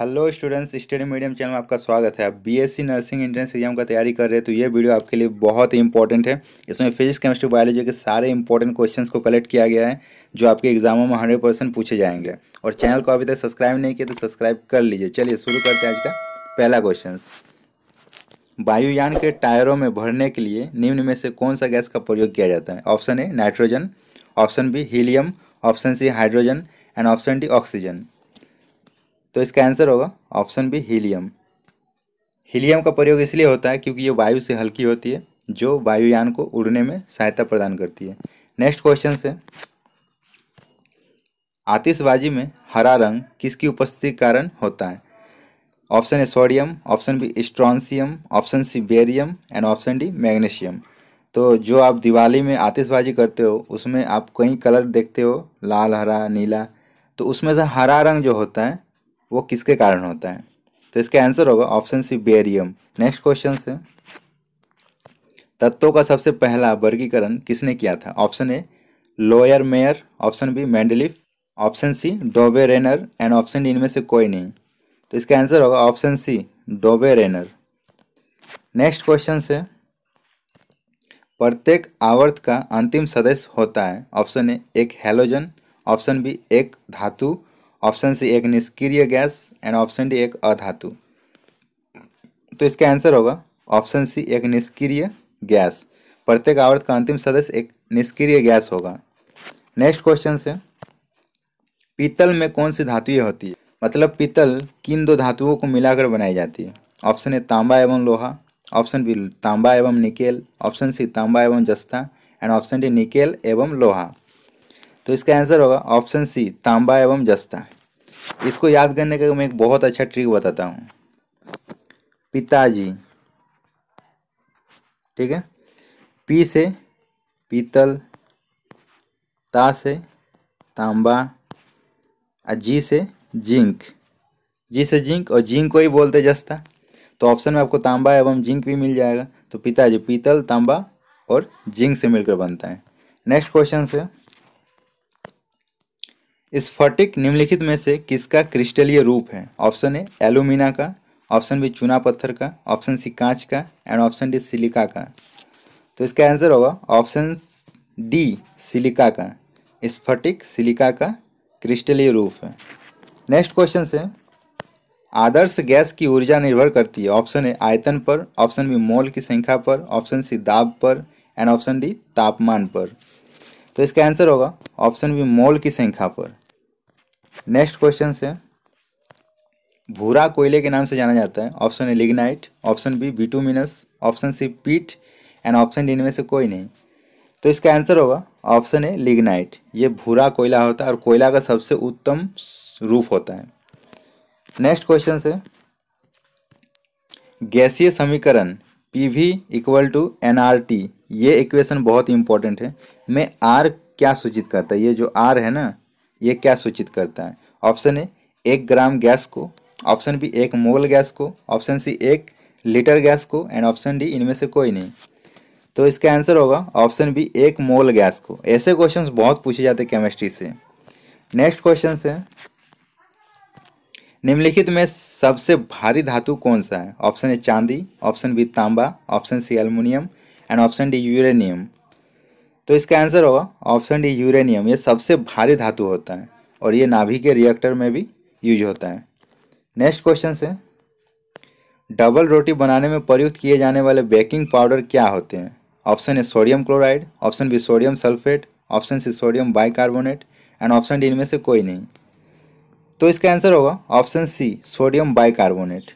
hello students Study Medium channel में आपका स्वागत है आप बीएससी नर्सिंग एंट्रेंस एग्जाम का तैयारी कर रहे हैं तो ये वीडियो आपके लिए बहुत ही इंपॉर्टेंट है इसमें फिजिक्स केमिस्ट्री बायोलॉजी के सारे इंपॉर्टेंट क्वेश्चंस को कलेक्ट किया गया है जो आपके एग्जामों में हंड्रेड परसेंट पूछे जाएंगे और चैनल को अभी तक सब्सक्राइब नहीं किया तो सब्सक्राइब कर लीजिए चलिए शुरू करते हैं आज का पहला क्वेश्चन वायुयान के टायरों में भरने के लिए निम्न में से कौन सा गैस का प्रयोग किया जाता है option A nitrogen option B helium option C hydrogen and option D oxygen तो इसका आंसर होगा ऑप्शन बी हीलियम हीलियम का प्रयोग इसलिए होता है क्योंकि ये वायु से हल्की होती है जो वायुयान को उड़ने में सहायता प्रदान करती है नेक्स्ट क्वेश्चन से आतिशबाजी में हरा रंग किसकी उपस्थिति कारण होता है option A sodium option B strontium option C barium and option D magnesium तो जो आप दिवाली में आतिशबाजी करते हो उसमें आप कई कलर देखते हो लाल हरा नीला तो उसमें से हरा रंग जो होता है वो किसके कारण होता है तो इसका आंसर होगा option C barium next question से तत्वों का सबसे पहला वर्गीकरण किसने किया था ऑप्शन ए लोयर Meyer option B Mendeleev option C Dobereiner and option D इनमें से कोई नहीं तो इसका आंसर होगा option C Dobereiner next question से प्रत्येक आवर्त का अंतिम सदस्य होता है ऑप्शन ए एक हेलोजन ऑप्शन बी एक धातु ऑप्शन सी एक निष्क्रिय गैस एंड ऑप्शन डी एक अधातु तो इसका आंसर होगा ऑप्शन सी एक निष्क्रिय गैस प्रत्येक आवर्त का अंतिम सदस्य एक निष्क्रिय गैस होगा नेक्स्ट क्वेश्चन से पीतल में कौन सी धातुएं होती है मतलब पीतल किन दो धातुओं को मिलाकर बनाई जाती है ऑप्शन ए तांबा एवं लोहा ऑप्शन बी तांबा एवं निकेल ऑप्शन सी तांबा एवं जस्ता एंड ऑप्शन डी निकेल एवं लोहा तो इसका आंसर होगा ऑप्शन सी तांबा एवं जस्ता इसको याद करने का मैं एक बहुत अच्छा ट्रिक बताता हूँ पिताजी ठीक है पी से पीतल ता से तांबा और जी से जिंक जी से जिंक और जिंक को ही बोलते जस्ता तो ऑप्शन में आपको तांबा एवं जिंक भी मिल जाएगा तो पिताजी पीतल तांबा और जिंक से मिलकर बनता है नेक्स्ट क्वेश्चन से स्फटिक निम्नलिखित में से किसका क्रिस्टलीय रूप है ऑप्शन ए एलुमिना का ऑप्शन बी चूना पत्थर का ऑप्शन सी कांच का एंड ऑप्शन डी सिलिका का तो इसका आंसर होगा ऑप्शन डी सिलिका का स्फटिक सिलिका का क्रिस्टलीय रूप है नेक्स्ट क्वेश्चन से आदर्श गैस की ऊर्जा निर्भर करती है ऑप्शन ए आयतन पर ऑप्शन बी मोल की संख्या पर ऑप्शन सी दाब पर एंड ऑप्शन डी तापमान पर तो इसका आंसर होगा ऑप्शन बी मोल की संख्या पर नेक्स्ट क्वेश्चन से भूरा कोयले के नाम से जाना जाता है option A lignite option B bituminous option C peat and option D इनमें से कोई नहीं तो इसका आंसर होगा ऑप्शन ए लिग्नाइट ये भूरा कोयला होता है और कोयला का सबसे उत्तम रूप होता है नेक्स्ट क्वेश्चन से गैसीय समीकरण P V equal to N R T ये इक्वेशन बहुत इंपॉर्टेंट है मैं आर क्या सूचित करता है ये जो आर है ना ये क्या सूचित करता है ऑप्शन ए एक ग्राम गैस को ऑप्शन बी एक मोल गैस को ऑप्शन सी एक लीटर गैस को एंड ऑप्शन डी इनमें से कोई नहीं तो इसका आंसर होगा ऑप्शन बी एक मोल गैस को ऐसे क्वेश्चंस बहुत पूछे जाते केमिस्ट्री से नेक्स्ट क्वेश्चन है निम्नलिखित में सबसे भारी धातु कौन सा है ऑप्शन ए चांदी ऑप्शन बी तांबा option C aluminium and option D uranium तो इसका आंसर होगा ऑप्शन डी यूरेनियम ये सबसे भारी धातु होता है और ये नाभि के रिएक्टर में भी यूज होता है नेक्स्ट क्वेश्चन से डबल रोटी बनाने में प्रयुक्त किए जाने वाले बेकिंग पाउडर क्या होते हैं option A sodium chloride option B sodium sulphate option C sodium bicarbonate and option D इनमें से कोई नहीं तो इसका आंसर होगा option C sodium bicarbonate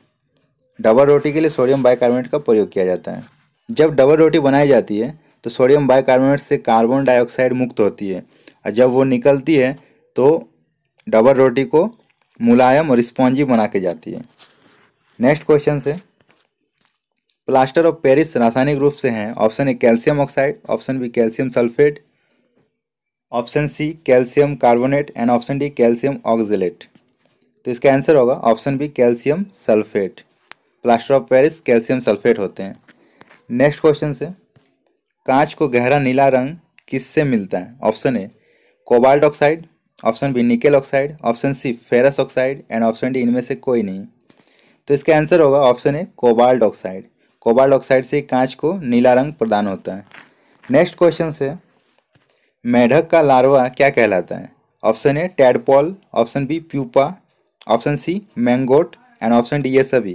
double रोटी के लिए सोडियम बाइकार्बोनेट का प्रयोग किया जाता है जब डबल रोटी बनाई जाती है तो सोडियम बाइकार्बोनेट से कार्बन डाइऑक्साइड मुक्त होती है और जब वो निकलती है तो डबल रोटी को मुलायम और स्पॉन्जी बना के जाती है नेक्स्ट क्वेश्चन से प्लास्टर ऑफ पेरिस रासायनिक रूप से हैं option A calcium oxide option B calcium sulphate option C calcium carbonate and option D calcium oxalate तो इसका आंसर होगा option B calcium sulphate plaster of Paris calcium sulphate होते हैं नेक्स्ट क्वेश्चन से कांच को गहरा नीला रंग किससे मिलता है option A cobalt oxide option B nickel oxide option C ferrous oxide and option D इनमें से कोई नहीं तो इसका आंसर होगा option A cobalt oxide cobalt oxide से कांच को नीला रंग प्रदान होता है नेक्स्ट क्वेश्चन से मेढक का लार्वा क्या कहलाता है option A tadpole option B pupa option C maggot and option D ये सभी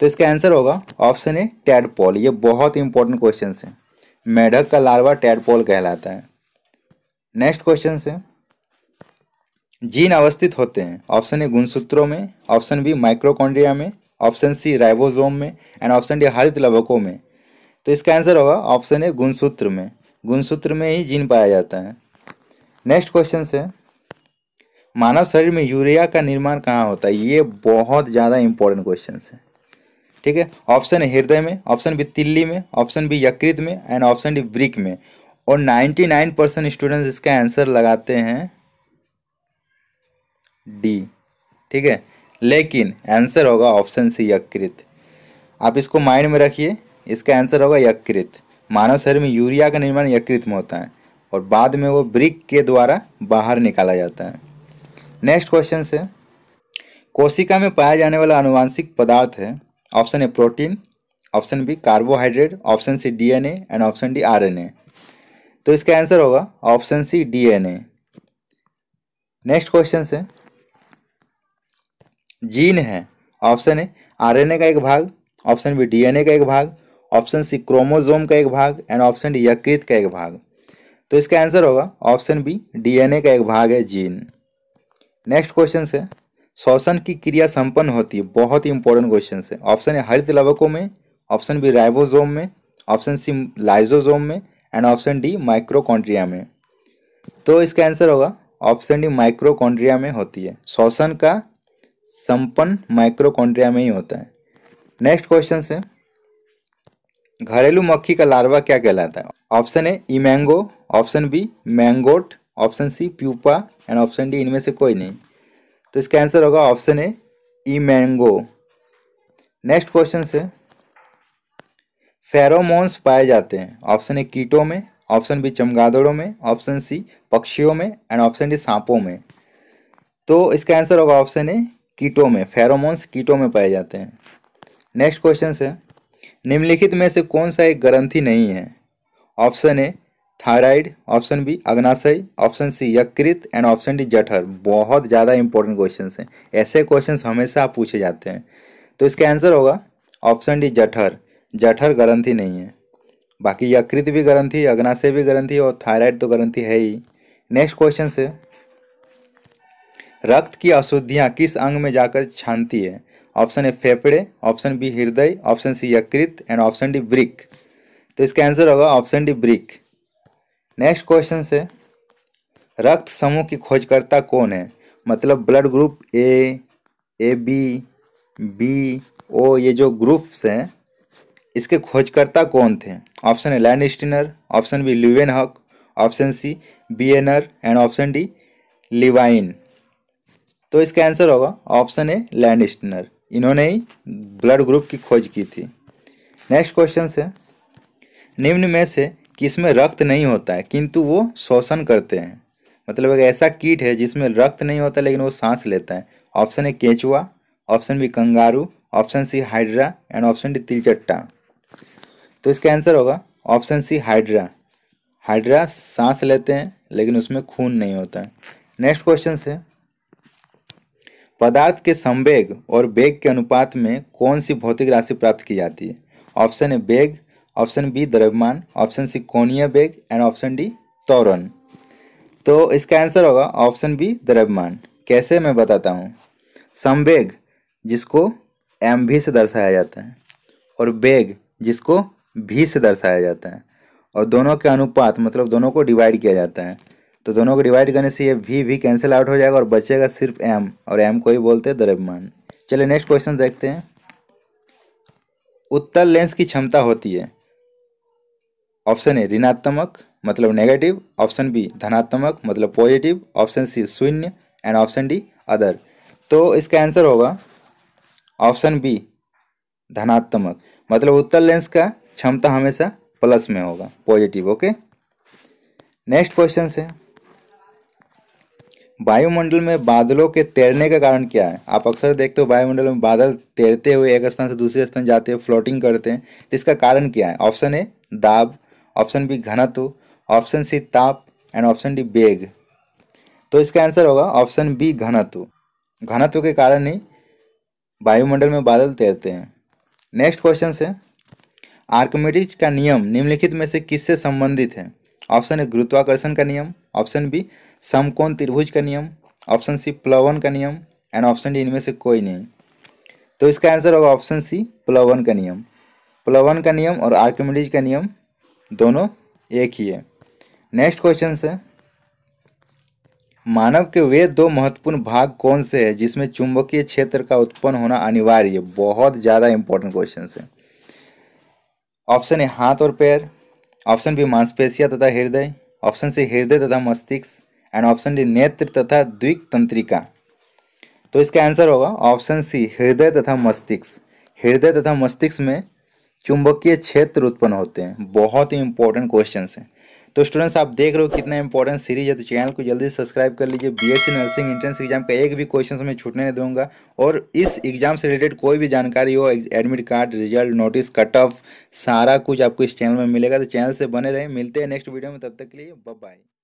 तो इसका आंसर होगा ऑप्शन ए टैडपोल ये बहुत इंपॉर्टेंट क्वेश्चन है मेढक का लार्वा टैडपोल कहलाता है नेक्स्ट क्वेश्चन से जीन अवस्थित होते हैं ऑप्शन ए गुणसूत्रों में ऑप्शन बी माइक्रोकॉन्ड्रिया में ऑप्शन सी राइबोसोम में एंड ऑप्शन डी हरित लवकों में तो इसका आंसर होगा ऑप्शन ए गुणसूत्र में गुणसूत्र में ही जीन पाया जाता है नेक्स्ट क्वेश्चन से मानव शरीर में यूरिया का निर्माण कहाँ होता है ये बहुत ज़्यादा इंपॉर्टेंट क्वेश्चन है ठीक है ऑप्शन है हृदय में ऑप्शन बी तिल्ली में ऑप्शन बी यकृत में एंड ऑप्शन डी ब्रिक में और 99 परसेंट स्टूडेंट्स इसका आंसर लगाते हैं डी ठीक है लेकिन आंसर होगा ऑप्शन सी यकृत आप इसको माइंड में रखिए इसका आंसर होगा यकृत मानव शरीर में यूरिया का निर्माण यकृत में होता है और बाद में वो ब्रिक के द्वारा बाहर निकाला जाता है नेक्स्ट क्वेश्चन से कोशिका में पाया जाने वाला अनुवांशिक पदार्थ है option A protein option B carbohydrate option C DNA and option D RNA तो इसका आंसर होगा option C DNA next question से जीन है ऑप्शन ए आरएनए का एक भाग ऑप्शन बी डीएनए का एक भाग ऑप्शन सी क्रोमोजोम का एक भाग एंड ऑप्शन डी यकृत का एक भाग तो इसका आंसर होगा ऑप्शन बी डीएनए का एक भाग है जीन नेक्स्ट क्वेश्चन है श्वसन की क्रिया संपन्न होती है बहुत ही इंपॉर्टेंट क्वेश्चन है ऑप्शन है हरित लवकों में ऑप्शन बी राइबोजोम में ऑप्शन सी लाइजोजोम में एंड ऑप्शन डी माइक्रोकॉन्ड्रिया में तो इसका आंसर होगा ऑप्शन डी माइक्रोकॉन्ड्रिया में होती है श्वसन का संपन्न माइक्रोकॉन्ड्रिया में ही होता है नेक्स्ट क्वेश्चन है घरेलू मक्खी का लार्वा क्या कहलाता है option A mango option B maggot option C pupa and option D इनमें से कोई नहीं तो इसका आंसर होगा ऑप्शन ए ई मैंगो नेक्स्ट क्वेश्चन से फेरोमोन्स पाए जाते हैं ऑप्शन ए कीटों में ऑप्शन बी चमगादड़ों में ऑप्शन सी पक्षियों में एंड ऑप्शन डी सांपों में तो इसका आंसर होगा ऑप्शन ए कीटों में फेरोमोन्स कीटों में पाए जाते हैं नेक्स्ट क्वेश्चन से निम्नलिखित में से कौन सा एक ग्रंथी नहीं है option A thyroid option B अग्नाशय ऑप्शन सी यकृत एंड ऑप्शन डी जठर बहुत ज़्यादा इंपॉर्टेंट क्वेश्चन हैं ऐसे क्वेश्चन हमेशा आप पूछे जाते हैं तो इसका आंसर होगा ऑप्शन डी जठर जठर ग्रंथी नहीं है बाकी यकृत भी ग्रंथी अग्नाशय भी ग्रंथी और थायराइड तो ग्रंथी है ही नेक्स्ट क्वेश्चन से रक्त की अशुद्धियाँ किस अंग में जाकर छानती है ऑप्शन ए फेफड़े ऑप्शन बी हृदय ऑप्शन सी यकृत एंड ऑप्शन डी ब्रिक तो इसका आंसर होगा ऑप्शन डी ब्रिक नेक्स्ट क्वेश्चन से रक्त समूह की खोजकर्ता कौन है मतलब blood group A A B B O ये जो ग्रुप्स हैं इसके खोजकर्ता कौन थे option A Landsteiner option B Leeuwenhoek option C बी एनर एंड ऑप्शन डी लिवाइन तो इसका आंसर होगा ऑप्शन ए लैंड स्टिनर इन्होंने ही ब्लड ग्रुप की खोज की थी नेक्स्ट क्वेश्चन से निम्न में से कि इसमें रक्त नहीं होता है किंतु वो शोषण करते हैं मतलब एक ऐसा कीट है जिसमें रक्त नहीं होता लेकिन वो सांस लेता है ऑप्शन ए केचुआ option B kangaroo option C hydra and option D तिलचट्टा तो इसका आंसर होगा ऑप्शन सी हाइड्रा हाइड्रा सांस लेते हैं लेकिन उसमें खून नहीं होता है नेक्स्ट क्वेश्चन से पदार्थ के संवेग और बेग के अनुपात में कौन सी भौतिक राशि प्राप्त की जाती है ऑप्शन ए बेग ऑप्शन बी द्रव्यमान ऑप्शन सी कोणीय वेग एंड ऑप्शन डी त्वरण तो इसका आंसर होगा ऑप्शन बी द्रव्यमान कैसे मैं बताता हूँ संवेग जिसको एम भी से दर्शाया जाता है और वेग जिसको भी से दर्शाया जाता है और दोनों के अनुपात मतलब दोनों को डिवाइड किया जाता है तो दोनों को डिवाइड करने से ये भी भी कैंसिल आउट हो जाएगा और बचेगा सिर्फ एम और एम को ही बोलते हैं द्रव्यमान चलिए नेक्स्ट क्वेश्चन देखते हैं उत्तल लेंस की क्षमता होती है ऑप्शन ए ऋणात्मक मतलब नेगेटिव ऑप्शन बी धनात्मक मतलब पॉजिटिव ऑप्शन सी शून्य एंड ऑप्शन डी अदर तो इसका आंसर होगा ऑप्शन बी धनात्मक मतलब उत्तर लेंस का क्षमता हमेशा प्लस में होगा पॉजिटिव ओके नेक्स्ट क्वेश्चन से वायुमंडल में बादलों के तैरने का कारण क्या है आप अक्सर देखते हो वायुमंडल में बादल तैरते हुए एक स्थान से दूसरे स्थान जाते हैं फ्लोटिंग करते हैं तो इसका कारण क्या है ऑप्शन ए दाब ऑप्शन बी घनत्व ऑप्शन सी ताप एंड ऑप्शन डी बेग तो इसका आंसर होगा ऑप्शन बी घनत्व घनत्व के कारण ही वायुमंडल में बादल तैरते हैं नेक्स्ट क्वेश्चन से आर्कमेटिज का नियम निम्नलिखित में से किससे संबंधित है ऑप्शन ए गुरुत्वाकर्षण का नियम ऑप्शन बी समकोण त्रिभुज का नियम ऑप्शन सी प्लवन का नियम एंड ऑप्शन डी इनमें से कोई नहीं तो इसका आंसर होगा ऑप्शन सी प्लवन का नियम प्लवन का नियम और आर्कमेटिज का नियम दोनों एक ही है नेक्स्ट क्वेश्चन है मानव के वे दो महत्वपूर्ण भाग कौन से हैं जिसमें चुंबकीय क्षेत्र का उत्पन्न होना अनिवार्य है बहुत ज़्यादा इंपॉर्टेंट क्वेश्चन है ऑप्शन है हाथ और पैर ऑप्शन बी मांसपेशिया तथा हृदय ऑप्शन सी हृदय तथा मस्तिष्क एंड ऑप्शन डी नेत्र तथा द्विक तंत्रिका तो इसका आंसर होगा ऑप्शन सी हृदय तथा मस्तिष्क हृदय तथा मस्तिष्क में चुंबकीय क्षेत्र उत्पन्न होते हैं बहुत ही इंपॉर्टेंट क्वेश्चन हैं तो स्टूडेंट्स आप देख रहे हो कितना इंपॉर्टेंट सीरीज है तो चैनल को जल्दी सब्सक्राइब कर लीजिए बीएससी नर्सिंग एंट्रेंस एग्जाम का एक भी क्वेश्चन मैं छूटने नहीं दूंगा और इस एग्जाम से रिलेटेड कोई भी जानकारी हो admit card result notice cut off सारा कुछ आपको इस चैनल में मिलेगा तो चैनल से बने रहे मिलते हैं नेक्स्ट वीडियो में तब तक के लिए बाय